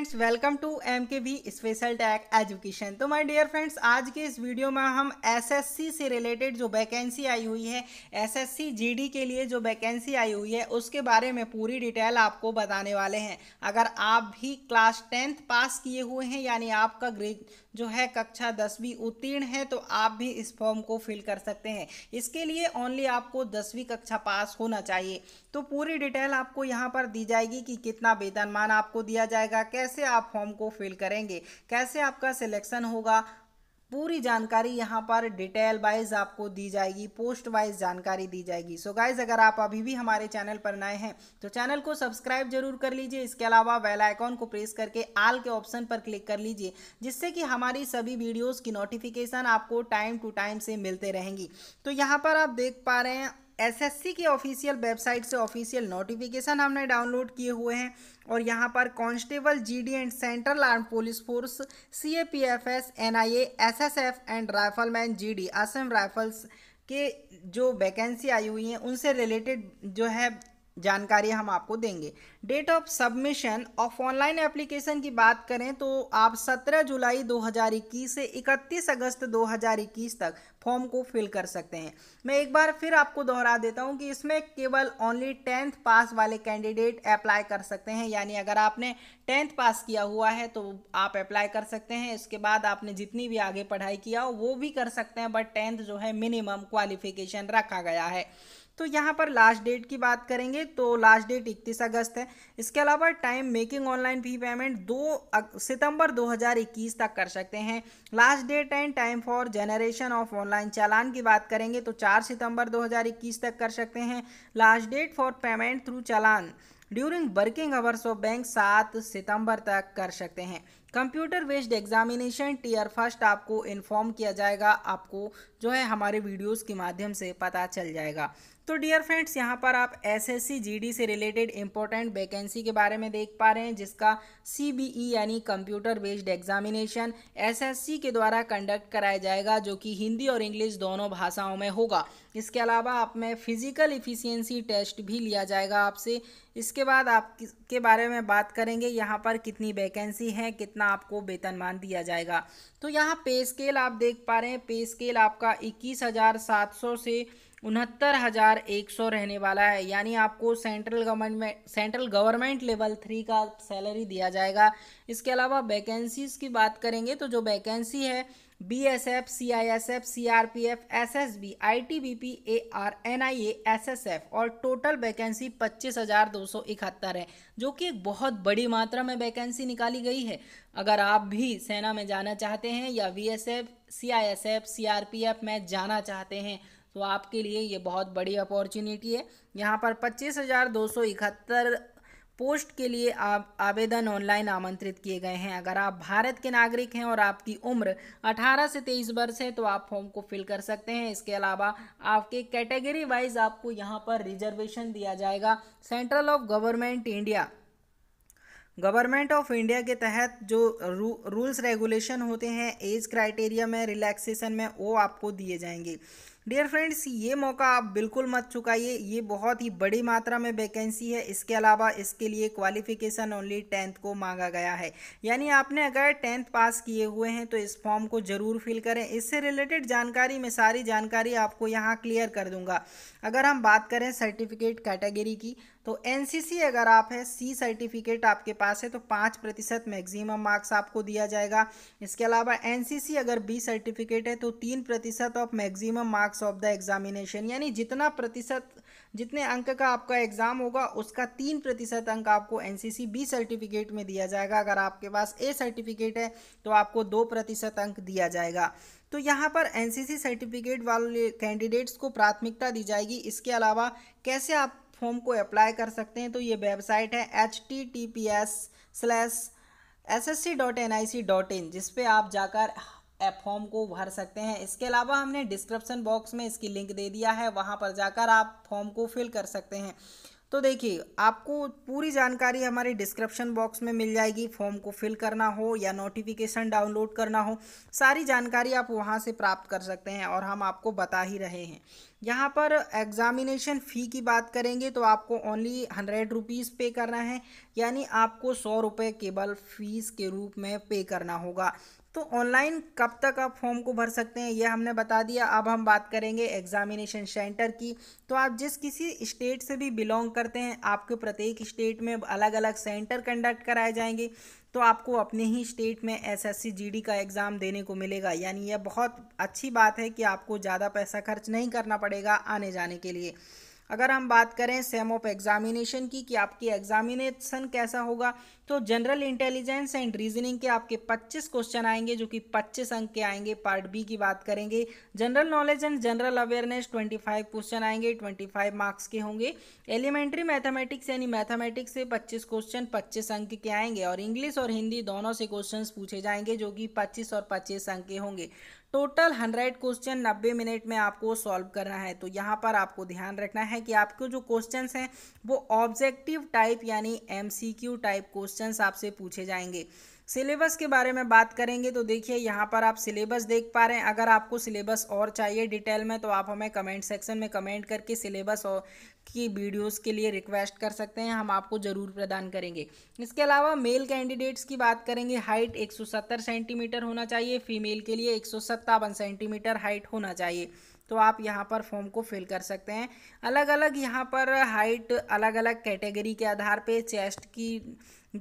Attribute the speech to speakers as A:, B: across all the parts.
A: friends welcome to M K V special tech education तो my dear friends आज के इस वीडियो में हम एसएससी से रिलेटेड जो वैकेंसी आई हुई है एसएससी जीडी के लिए जो वैकेंसी आई हुई है उसके बारे में पूरी डिटेल आपको बताने वाले हैं अगर आप भी क्लास टेंथ पास किए हुए हैं यानी आपका ग्रेड जो है कक्षा दसवीं उत्तीर्ण है तो आप भी इस फॉर्म को फिल कर सकते हैं इसके लिए ओनली आपको दसवीं कक्षा पास होना चाहिए तो पूरी डिटेल आपको यहाँ पर दी जाएगी कि कितना वेतनमान आपको दिया जाएगा कैसे आप फॉर्म को फिल करेंगे कैसे आपका सिलेक्शन होगा पूरी जानकारी यहाँ पर डिटेल वाइज आपको दी जाएगी पोस्ट वाइज जानकारी दी जाएगी सो so गाइज अगर आप अभी भी हमारे चैनल पर नए हैं तो चैनल को सब्सक्राइब जरूर कर लीजिए इसके अलावा बेल आइकॉन को प्रेस करके आल के ऑप्शन पर क्लिक कर लीजिए जिससे कि हमारी सभी वीडियोज़ की नोटिफिकेशन आपको टाइम टू टाइम से मिलते रहेंगी तो यहाँ पर आप देख पा रहे हैं एसएससी की ऑफिशियल वेबसाइट से ऑफिशियल नोटिफिकेशन हमने डाउनलोड किए हुए हैं और यहाँ पर constable GD and central arm police force C A P F S N I A S S F and rifleman G D Assam rifles के जो वैकेंसी आई हुई हैं उनसे रिलेटेड जो है जानकारी हम आपको देंगे date of submission of online application की बात करें तो आप 17 जुलाई 2021 से 31 अगस्त 2021 तक फॉर्म को फिल कर सकते हैं मैं एक बार फिर आपको दोहरा देता हूं कि इसमें केवल ओनली टेंथ पास वाले कैंडिडेट अप्लाई कर सकते हैं यानी अगर आपने टेंथ पास किया हुआ है तो आप अप्लाई कर सकते हैं इसके बाद आपने जितनी भी आगे पढ़ाई किया हो वो भी कर सकते हैं बट टेंथ जो है मिनिमम क्वालिफिकेशन रखा गया है तो यहाँ पर लास्ट डेट की बात करेंगे तो लास्ट डेट इकतीस अगस्त है इसके अलावा time making online fee payment दो सितंबर 2021 तक कर सकते हैं last date and time for generation of online challan की बात करेंगे तो चार सितंबर 2021 तक कर सकते हैं last date for payment through challan during working hours of bank सात सितंबर तक कर सकते हैं computer based examination tier first आपको इन्फॉर्म किया जाएगा आपको जो है हमारे वीडियोस के माध्यम से पता चल जाएगा तो डियर फ्रेंड्स यहाँ पर आप एसएससी जीडी से रिलेटेड इंपॉर्टेंट वैकेंसी के बारे में देख पा रहे हैं जिसका सीबीई e यानी कंप्यूटर बेस्ड एग्जामिनेशन एसएससी के द्वारा कंडक्ट कराया जाएगा जो कि हिंदी और इंग्लिश दोनों भाषाओं में होगा इसके अलावा आप में फिजिकल इफिशियंसी टेस्ट भी लिया जाएगा आपसे इसके बाद आप के बारे में बात करेंगे यहाँ पर कितनी वैकेंसी है कितना आपको वेतनमान दिया जाएगा तो यहाँ पे स्केल आप देख पा रहे हैं पे स्केल आपका इक्कीस हज़ार सात सौ से उनहत्तर हज़ार एक सौ रहने वाला है यानी आपको सेंट्रल गवर्नमेंट में सेंट्रल गवर्नमेंट लेवल थ्री का सैलरी दिया जाएगा इसके अलावा वैकेंसीज़ की बात करेंगे तो जो वैकेंसी है B S F C I S F C R P F S S B I T B P A R N I A S S F और टोटल वैकेंसी पच्चीस हज़ार दो सौ इकहत्तर है जो कि एक बहुत बड़ी मात्रा में वैकेंसी निकाली गई है अगर आप भी सेना में जाना चाहते हैं या B S F C I S F C R P F में जाना चाहते हैं तो आपके लिए ये बहुत बड़ी अपॉर्चुनिटी है यहाँ पर पच्चीस हज़ार दो सौ इकहत्तर पोस्ट के लिए आप आवेदन ऑनलाइन आमंत्रित किए गए हैं अगर आप भारत के नागरिक हैं और आपकी उम्र 18 से 23 वर्ष है तो आप फॉर्म को फिल कर सकते हैं इसके अलावा आपके कैटेगरी वाइज आपको यहाँ पर रिजर्वेशन दिया जाएगा central of government India government of India के तहत जो रू, रूल्स रेगुलेशन होते हैं एज क्राइटेरिया में रिलैक्सेशन में वो आपको दिए जाएंगे डियर फ्रेंड्स ये मौका आप बिल्कुल मत चुकाइए ये बहुत ही बड़ी मात्रा में वैकेंसी है इसके अलावा इसके लिए क्वालिफिकेशन ओनली टेंथ को मांगा गया है यानी आपने अगर टेंथ पास किए हुए हैं तो इस फॉर्म को ज़रूर फिल करें इससे रिलेटेड जानकारी में सारी जानकारी आपको यहाँ क्लियर कर दूंगा अगर हम बात करें सर्टिफिकेट कैटेगरी की तो एनसीसी अगर आप है सी सर्टिफिकेट आपके पास है तो पाँच प्रतिशत मैक्सिमम मार्क्स आपको दिया जाएगा इसके अलावा एनसीसी अगर बी सर्टिफिकेट है तो तीन प्रतिशत of maximum marks of the examination यानी जितना प्रतिशत जितने अंक का आपका एग्ज़ाम होगा उसका तीन प्रतिशत अंक आपको एन बी सर्टिफिकेट में दिया जाएगा अगर आपके पास ए सर्टिफिकेट है तो आपको दो प्रतिशत अंक दिया जाएगा तो यहाँ पर एनसीसी सर्टिफिकेट वाले कैंडिडेट्स को प्राथमिकता दी जाएगी इसके अलावा कैसे आप फॉर्म को अप्लाई कर सकते हैं तो ये वेबसाइट है H T T P S slash S S C dot N I C dot in जिसपे आप जाकर फॉर्म को भर सकते हैं इसके अलावा हमने डिस्क्रिप्शन बॉक्स में इसकी लिंक दे दिया है वहाँ पर जाकर आप फॉर्म को फिल कर सकते हैं तो देखिए आपको पूरी जानकारी हमारे डिस्क्रिप्शन बॉक्स में मिल जाएगी फॉर्म को फिल करना हो या नोटिफिकेशन डाउनलोड करना हो सारी जानकारी आप वहाँ से प्राप्त कर सकते हैं और हम आपको बता ही रहे हैं यहाँ पर एग्ज़ामिनेशन फ़ी की बात करेंगे तो आपको ओनली हंड्रेड रुपीज़ पे करना है यानी आपको सौ रुपये केवल फीस के रूप में पे करना होगा तो ऑनलाइन कब तक आप फॉर्म को भर सकते हैं यह हमने बता दिया अब हम बात करेंगे एग्जामिनेशन सेंटर की तो आप जिस किसी स्टेट से भी बिलोंग करते हैं आपके प्रत्येक स्टेट में अलग अलग सेंटर कंडक्ट कराए जाएंगे तो आपको अपने ही स्टेट में एसएससी जीडी का एग्ज़ाम देने को मिलेगा यानी यह बहुत अच्छी बात है कि आपको ज़्यादा पैसा खर्च नहीं करना पड़ेगा आने जाने के लिए अगर हम बात करें सेम ऑफ एग्जामिनेशन की कि आपकी एग्जामिनेशन कैसा होगा तो जनरल इंटेलिजेंस एंड रीजनिंग के आपके 25 क्वेश्चन आएंगे जो कि 25 अंक के आएंगे पार्ट बी की बात करेंगे general knowledge and general awareness 25 question आएंगे 25 मार्क्स के होंगे एलिमेंट्री मैथमेटिक्स यानी मैथमेटिक्स से 25 क्वेश्चन 25 अंक के आएंगे और इंग्लिश और हिंदी दोनों से क्वेश्चन पूछे जाएंगे जो कि पच्चीस और पच्चीस अंक के होंगे टोटल हंड्रेड क्वेश्चन नब्बे मिनट में आपको सॉल्व करना है तो यहाँ पर आपको ध्यान रखना है कि आपके जो क्वेश्चन हैं वो ऑब्जेक्टिव टाइप यानी एमसीक्यू टाइप क्वेश्चन आपसे पूछे जाएंगे सिलेबस के बारे में बात करेंगे तो देखिए यहाँ पर आप सिलेबस देख पा रहे हैं अगर आपको सिलेबस और चाहिए डिटेल में तो आप हमें कमेंट सेक्शन में कमेंट करके सिलेबस और की वीडियोस के लिए रिक्वेस्ट कर सकते हैं हम आपको ज़रूर प्रदान करेंगे इसके अलावा मेल कैंडिडेट्स की बात करेंगे हाइट 170 सेंटीमीटर होना चाहिए फीमेल के लिए एक सेंटीमीटर हाइट होना चाहिए तो आप यहाँ पर फॉर्म को फिल कर सकते हैं अलग अलग यहाँ पर हाइट अलग अलग कैटेगरी के आधार पे चेस्ट की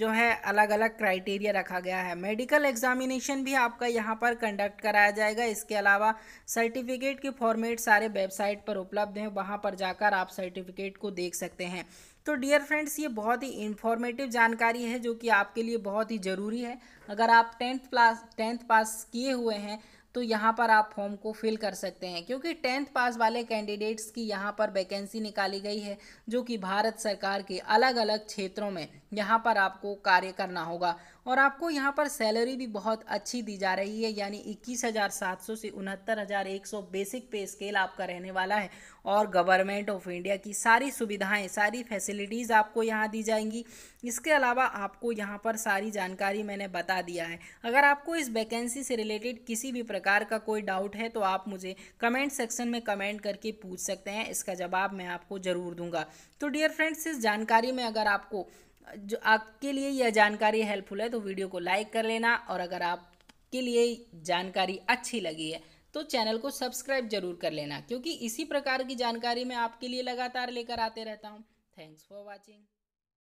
A: जो है अलग अलग क्राइटेरिया रखा गया है मेडिकल एग्जामिनेशन भी आपका यहाँ पर कंडक्ट कराया जाएगा इसके अलावा सर्टिफिकेट के फॉर्मेट सारे वेबसाइट पर उपलब्ध हैं वहाँ पर जाकर आप सर्टिफिकेट को देख सकते हैं तो डियर फ्रेंड्स ये बहुत ही इन्फॉर्मेटिव जानकारी है जो कि आपके लिए बहुत ही ज़रूरी है अगर आप टेंथ क्लास टेंथ पास किए हुए हैं तो यहाँ पर आप फॉर्म को फिल कर सकते हैं क्योंकि टेंथ पास वाले कैंडिडेट्स की यहाँ पर वैकेंसी निकाली गई है जो कि भारत सरकार के अलग अलग क्षेत्रों में यहाँ पर आपको कार्य करना होगा और आपको यहाँ पर सैलरी भी बहुत अच्छी दी जा रही है यानी इक्कीस हज़ार सात सौ से उनहत्तर हज़ार एक सौ बेसिक पे स्केल आपका रहने वाला है और गवर्नमेंट ऑफ इंडिया की सारी सुविधाएं सारी फैसिलिटीज़ आपको यहाँ दी जाएंगी इसके अलावा आपको यहाँ पर सारी जानकारी मैंने बता दिया है अगर आपको इस वैकेंसी से रिलेटेड किसी भी प्रकार का कोई डाउट है तो आप मुझे कमेंट सेक्शन में कमेंट करके पूछ सकते हैं इसका जवाब मैं आपको ज़रूर दूंगा तो डियर फ्रेंड्स इस जानकारी में अगर आपको जो आपके लिए यह जानकारी हेल्पफुल है तो वीडियो को लाइक कर लेना और अगर आपके लिए जानकारी अच्छी लगी है तो चैनल को सब्सक्राइब जरूर कर लेना क्योंकि इसी प्रकार की जानकारी मैं आपके लिए लगातार लेकर आते रहता हूँ थैंक्स फॉर वॉचिंग